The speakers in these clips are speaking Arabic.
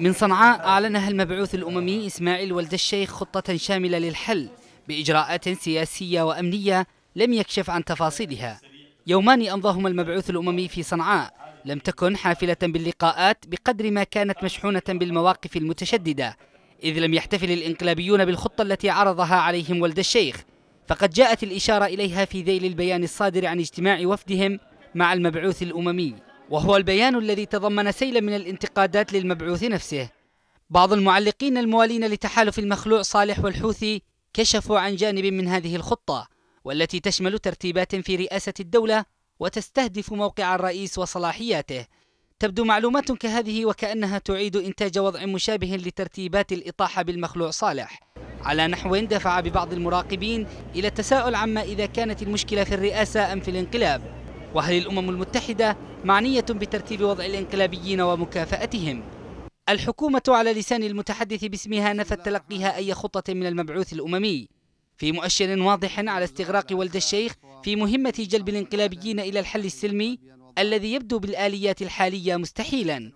من صنعاء أعلنها المبعوث الأممي إسماعيل ولد الشيخ خطة شاملة للحل بإجراءات سياسية وأمنية لم يكشف عن تفاصيلها يومان أمضاهما المبعوث الأممي في صنعاء لم تكن حافلة باللقاءات بقدر ما كانت مشحونة بالمواقف المتشددة إذ لم يحتفل الإنقلابيون بالخطة التي عرضها عليهم ولد الشيخ فقد جاءت الإشارة إليها في ذيل البيان الصادر عن اجتماع وفدهم مع المبعوث الأممي وهو البيان الذي تضمن سيلا من الانتقادات للمبعوث نفسه بعض المعلقين الموالين لتحالف المخلوع صالح والحوثي كشفوا عن جانب من هذه الخطة والتي تشمل ترتيبات في رئاسة الدولة وتستهدف موقع الرئيس وصلاحياته تبدو معلومات كهذه وكأنها تعيد إنتاج وضع مشابه لترتيبات الإطاحة بالمخلوع صالح على نحو دفع ببعض المراقبين إلى التساؤل عما إذا كانت المشكلة في الرئاسة أم في الانقلاب وهل الأمم المتحدة معنية بترتيب وضع الانقلابيين ومكافأتهم؟ الحكومة على لسان المتحدث باسمها نفت تلقيها أي خطة من المبعوث الأممي في مؤشر واضح على استغراق ولد الشيخ في مهمة جلب الانقلابيين إلى الحل السلمي الذي يبدو بالآليات الحالية مستحيلا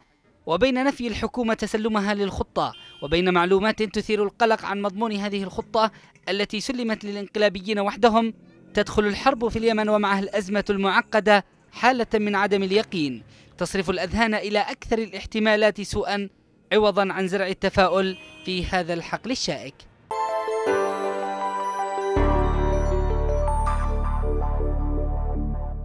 وبين نفي الحكومة تسلمها للخطة وبين معلومات تثير القلق عن مضمون هذه الخطة التي سلمت للانقلابيين وحدهم تدخل الحرب في اليمن ومعها الأزمة المعقدة حالة من عدم اليقين تصرف الأذهان إلى أكثر الاحتمالات سوءا عوضا عن زرع التفاؤل في هذا الحقل الشائك